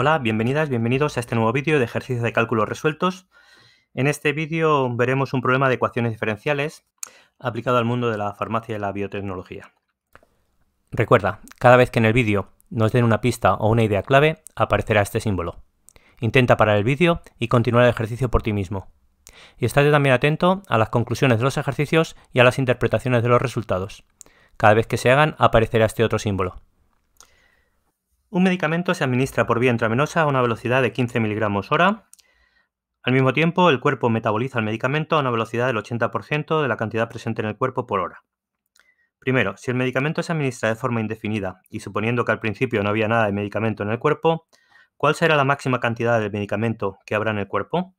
Hola, bienvenidas, bienvenidos a este nuevo vídeo de ejercicios de cálculos resueltos. En este vídeo veremos un problema de ecuaciones diferenciales aplicado al mundo de la farmacia y la biotecnología. Recuerda, cada vez que en el vídeo nos den una pista o una idea clave, aparecerá este símbolo. Intenta parar el vídeo y continuar el ejercicio por ti mismo. Y estate también atento a las conclusiones de los ejercicios y a las interpretaciones de los resultados. Cada vez que se hagan, aparecerá este otro símbolo. Un medicamento se administra por vía intravenosa a una velocidad de 15 miligramos hora. Al mismo tiempo, el cuerpo metaboliza el medicamento a una velocidad del 80% de la cantidad presente en el cuerpo por hora. Primero, si el medicamento se administra de forma indefinida y suponiendo que al principio no había nada de medicamento en el cuerpo, ¿cuál será la máxima cantidad del medicamento que habrá en el cuerpo?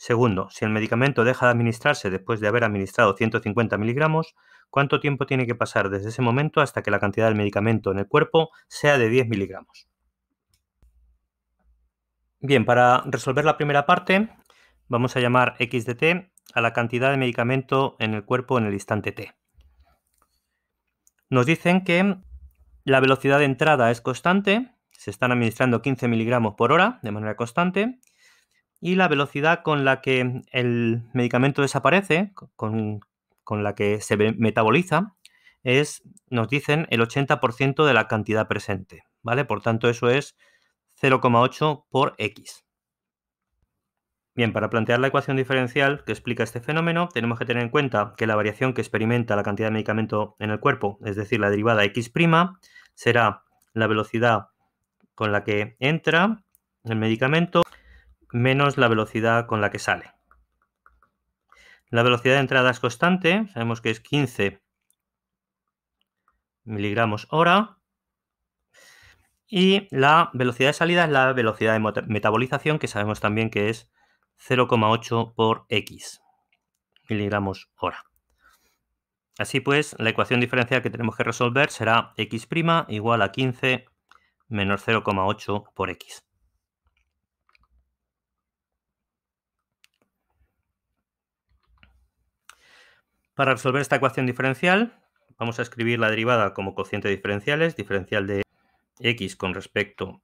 Segundo, si el medicamento deja de administrarse después de haber administrado 150 miligramos, ¿cuánto tiempo tiene que pasar desde ese momento hasta que la cantidad del medicamento en el cuerpo sea de 10 miligramos? Bien, para resolver la primera parte, vamos a llamar x de t a la cantidad de medicamento en el cuerpo en el instante t. Nos dicen que la velocidad de entrada es constante, se están administrando 15 miligramos por hora de manera constante, y la velocidad con la que el medicamento desaparece, con, la que se metaboliza, es, nos dicen, el 80% de la cantidad presente, ¿vale? Por tanto, eso es 0,8 por X. Bien, para plantear la ecuación diferencial que explica este fenómeno, tenemos que tener en cuenta que la variación que experimenta la cantidad de medicamento en el cuerpo, es decir, la derivada X', será la velocidad con la que entra el medicamento menos la velocidad con la que sale. La velocidad de entrada es constante, sabemos que es 15 miligramos hora. Y la velocidad de salida es la velocidad de metabolización, que sabemos también que es 0,8 por x miligramos hora. Así pues, la ecuación diferencial que tenemos que resolver será x' igual a 15 menos 0,8 por x. Para resolver esta ecuación diferencial, vamos a escribir la derivada como cociente de diferenciales, diferencial de x con respecto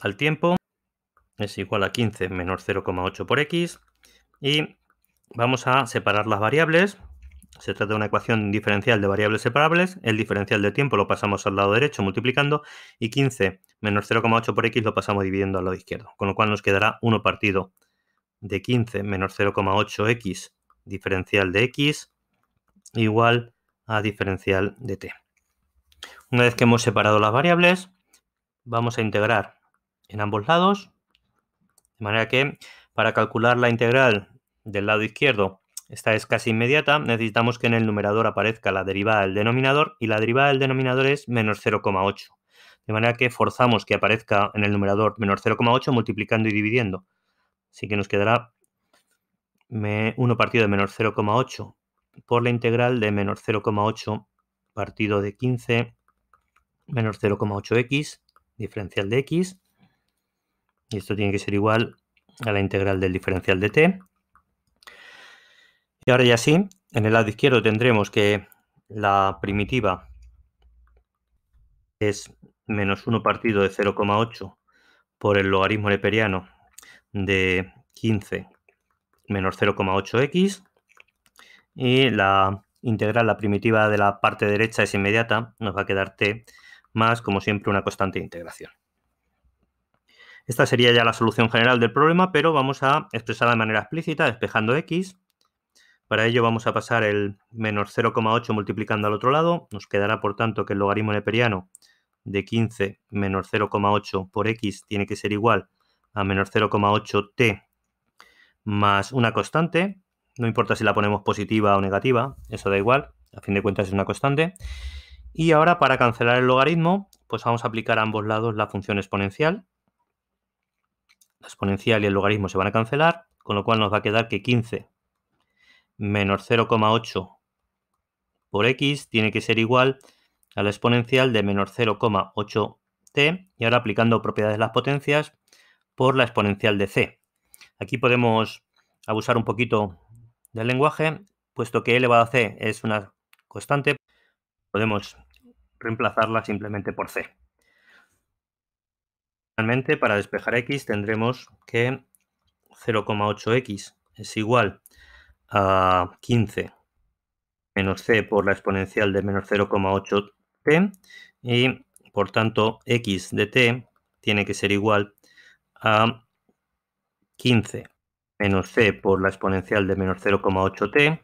al tiempo, es igual a 15 menos 0,8 por x, y vamos a separar las variables, se trata de una ecuación diferencial de variables separables, el diferencial de tiempo lo pasamos al lado derecho multiplicando, y 15 menos 0,8 por x lo pasamos dividiendo al lado izquierdo, con lo cual nos quedará 1 partido de 15 menos 0,8x diferencial de x igual a diferencial de t. Una vez que hemos separado las variables, vamos a integrar en ambos lados, de manera que para calcular la integral del lado izquierdo, esta es casi inmediata, necesitamos que en el numerador aparezca la derivada del denominador y la derivada del denominador es menos 0,8. De manera que forzamos que aparezca en el numerador menos 0,8 multiplicando y dividiendo. Así que nos quedará 1 partido de menos 0,8 por la integral de menos 0,8 partido de 15 menos 0,8x, diferencial de x, y esto tiene que ser igual a la integral del diferencial de t. Y ahora ya sí, en el lado izquierdo tendremos que la primitiva es menos 1 partido de 0,8 por el logaritmo leperiano de 15 menos 0,8x y la integral, la primitiva de la parte derecha es inmediata, nos va a quedar t más, como siempre, una constante de integración. Esta sería ya la solución general del problema, pero vamos a expresarla de manera explícita, despejando x. Para ello vamos a pasar el menos 0,8 multiplicando al otro lado. Nos quedará, por tanto, que el logaritmo neperiano de 15 menos 0,8 por x tiene que ser igual a menos 0,8t más una constante, no importa si la ponemos positiva o negativa, eso da igual, a fin de cuentas es una constante. Y ahora para cancelar el logaritmo, pues vamos a aplicar a ambos lados la función exponencial. La exponencial y el logaritmo se van a cancelar, con lo cual nos va a quedar que 15 menos 0,8 por x tiene que ser igual a la exponencial de menos 0,8t. Y ahora aplicando propiedades de las potencias por la exponencial de c. Aquí podemos abusar un poquito del lenguaje, puesto que elevado a c es una constante, podemos reemplazarla simplemente por c. Finalmente, para despejar x tendremos que 0,8x es igual a 15 menos c por la exponencial de menos 0,8t y por tanto x de t tiene que ser igual a 15 menos c por la exponencial de menos 0,8t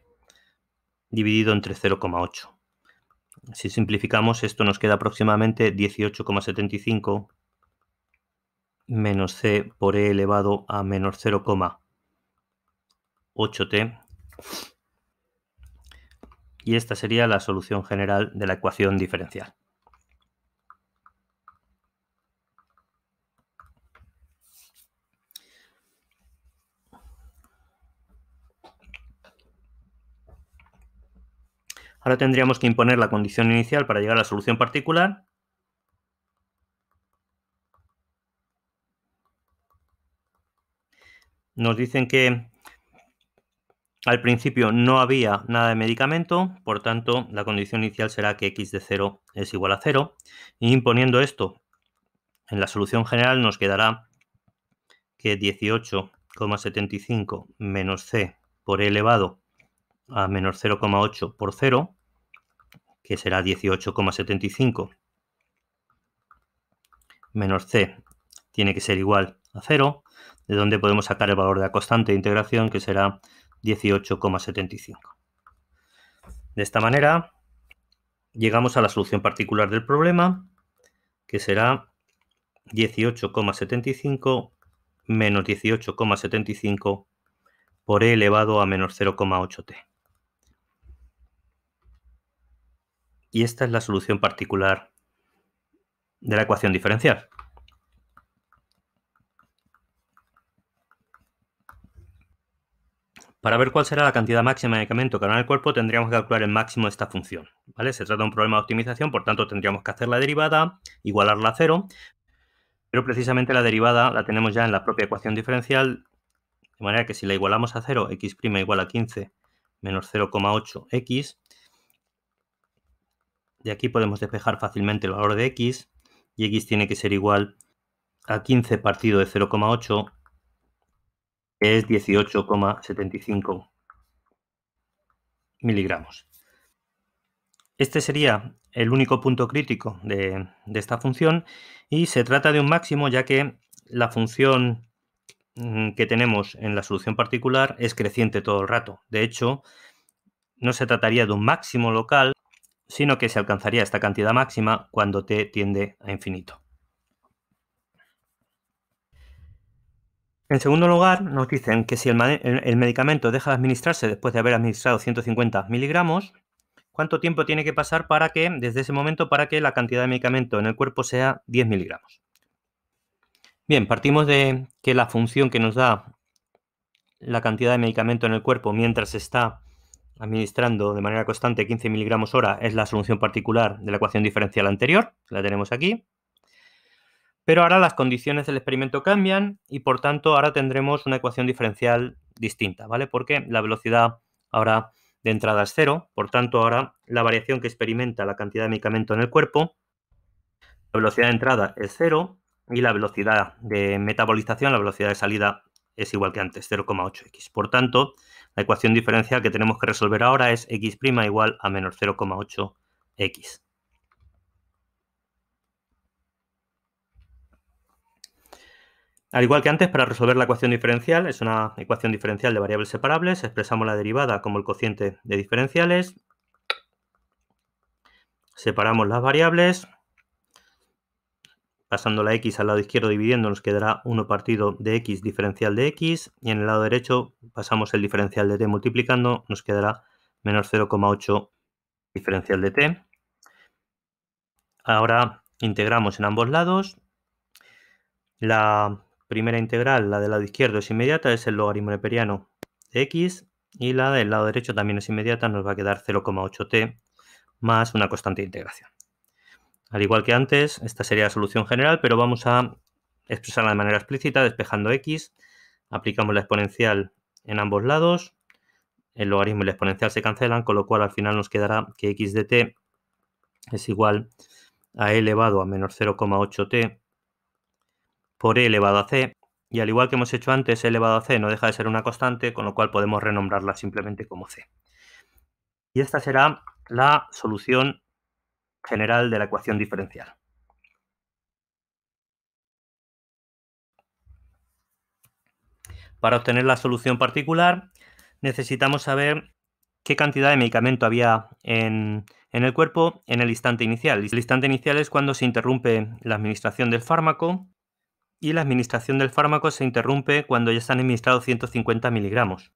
dividido entre 0,8. Si simplificamos, esto nos queda aproximadamente 18,75 menos c por e elevado a menos 0,8t. Y esta sería la solución general de la ecuación diferencial. Ahora tendríamos que imponer la condición inicial para llegar a la solución particular. Nos dicen que al principio no había nada de medicamento, por tanto la condición inicial será que x de 0 es igual a 0. Y imponiendo esto en la solución general nos quedará que 18,75 menos c por elevado a menos 0,8 por 0, que será 18,75 menos c tiene que ser igual a 0, de donde podemos sacar el valor de la constante de integración, que será 18,75. De esta manera, llegamos a la solución particular del problema, que será 18,75 menos 18,75 por e elevado a menos 0,8t. y esta es la solución particular de la ecuación diferencial. Para ver cuál será la cantidad máxima de medicamento que hará el cuerpo, tendríamos que calcular el máximo de esta función. ¿vale? Se trata de un problema de optimización, por tanto, tendríamos que hacer la derivada, igualarla a cero, pero precisamente la derivada la tenemos ya en la propia ecuación diferencial, de manera que si la igualamos a cero, x' igual a 15 menos 0,8x, de aquí podemos despejar fácilmente el valor de x y x tiene que ser igual a 15 partido de 0,8 que es 18,75 miligramos. Este sería el único punto crítico de, de, esta función y se trata de un máximo ya que la función mm, que tenemos en la solución particular es creciente todo el rato. De hecho, no se trataría de un máximo local, sino que se alcanzaría esta cantidad máxima cuando t tiende a infinito. En segundo lugar, nos dicen que si el, medicamento deja de administrarse después de haber administrado 150 miligramos, ¿cuánto tiempo tiene que pasar para que, desde ese momento, para que la cantidad de medicamento en el cuerpo sea 10 miligramos? Bien, partimos de que la función que nos da la cantidad de medicamento en el cuerpo mientras está administrando de manera constante 15 miligramos hora es la solución particular de la ecuación diferencial anterior, la tenemos aquí. Pero ahora las condiciones del experimento cambian y por tanto ahora tendremos una ecuación diferencial distinta, ¿vale? Porque la velocidad ahora de entrada es cero, por tanto ahora la variación que experimenta la cantidad de medicamento en el cuerpo, la velocidad de entrada es cero y la velocidad de metabolización, la velocidad de salida es igual que antes, 0,8x. Por tanto, la ecuación diferencial que tenemos que resolver ahora es x' igual a menos 0,8x. Al igual que antes, para resolver la ecuación diferencial, es una ecuación diferencial de variables separables, expresamos la derivada como el cociente de diferenciales, separamos las variables, Pasando la x al lado izquierdo dividiendo nos quedará 1 partido de x diferencial de x y en el lado derecho pasamos el diferencial de t multiplicando, nos quedará menos 0,8 diferencial de t. Ahora integramos en ambos lados. La primera integral, la del lado izquierdo, es inmediata, es el logaritmo neperiano de x y la del lado derecho también es inmediata, nos va a quedar 0,8t más una constante de integración. Al igual que antes, esta sería la solución general, pero vamos a expresarla de manera explícita despejando x. Aplicamos la exponencial en ambos lados. El logaritmo y la exponencial se cancelan, con lo cual al final nos quedará que x de t es igual a e elevado a menos 0,8t por e elevado a c. Y al igual que hemos hecho antes, e elevado a c no deja de ser una constante, con lo cual podemos renombrarla simplemente como c. Y esta será la solución general de la ecuación diferencial. Para obtener la solución particular necesitamos saber qué cantidad de medicamento había en, el cuerpo en el instante inicial. El instante inicial es cuando se interrumpe la administración del fármaco y la administración del fármaco se interrumpe cuando ya se han administrado 150 miligramos.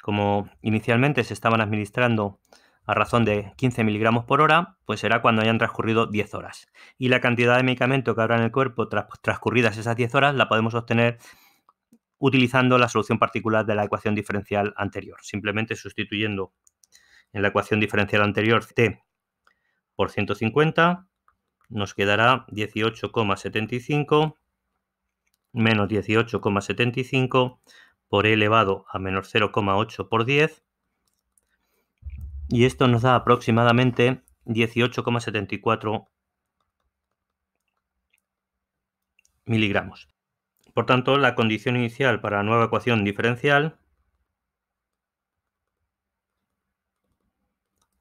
Como inicialmente se estaban administrando a razón de 15 miligramos por hora, pues será cuando hayan transcurrido 10 horas. Y la cantidad de medicamento que habrá en el cuerpo tras, pues, transcurridas esas 10 horas la podemos obtener utilizando la solución particular de la ecuación diferencial anterior, simplemente sustituyendo en la ecuación diferencial anterior t por 150 nos quedará 18,75 menos 18,75 por e elevado a menos 0,8 por 10 y esto nos da aproximadamente 18,74 miligramos. Por tanto, la condición inicial para la nueva ecuación diferencial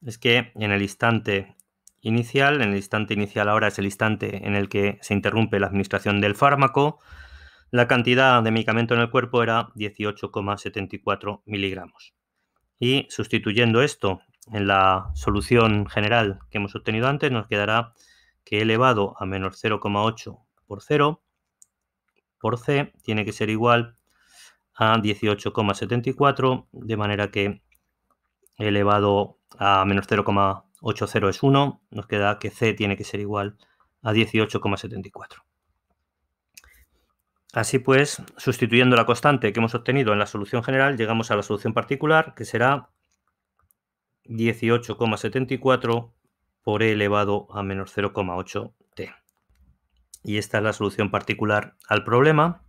es que en el instante inicial, en el instante inicial ahora es el instante en el que se interrumpe la administración del fármaco, la cantidad de medicamento en el cuerpo era 18,74 miligramos. Y sustituyendo esto en la solución general que hemos obtenido antes nos quedará que elevado a menos 0,8 por 0 por c tiene que ser igual a 18,74, de manera que elevado a menos 0,80 es 1, nos queda que c tiene que ser igual a 18,74. Así pues, sustituyendo la constante que hemos obtenido en la solución general, llegamos a la solución particular, que será 18,74 por e elevado a menos 0,8 t. Y esta es la solución particular al problema.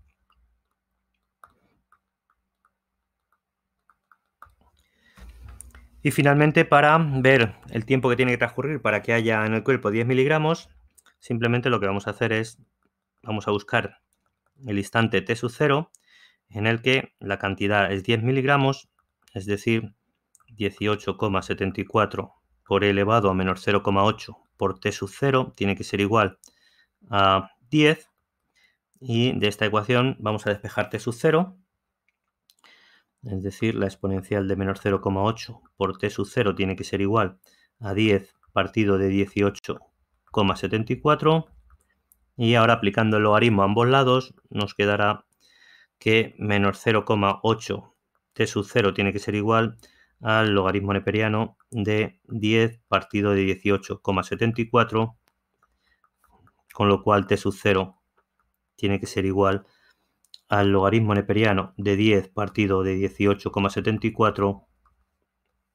Y finalmente, para ver el tiempo que tiene que transcurrir para que haya en el cuerpo 10 miligramos, simplemente lo que vamos a hacer es, vamos a buscar el instante t sub 0, en el que la cantidad es 10 miligramos, es decir, 18,74 por e elevado a menos 0,8 por t sub 0 tiene que ser igual a 10. Y de esta ecuación vamos a despejar t sub 0, es decir, la exponencial de menos 0,8 por t sub 0 tiene que ser igual a 10 partido de 18,74. Y ahora aplicando el logaritmo a ambos lados nos quedará que menos 0,8 t sub 0 tiene que ser igual a al logaritmo neperiano de 10 partido de 18,74, con lo cual t sub 0 tiene que ser igual al logaritmo neperiano de 10 partido de 18,74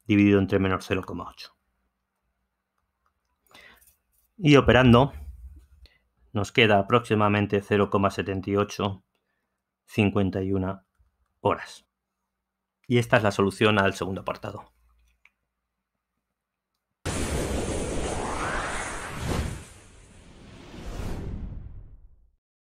dividido entre menos 0,8. Y operando, nos queda aproximadamente 0,7851 horas. Y esta es la solución al segundo apartado.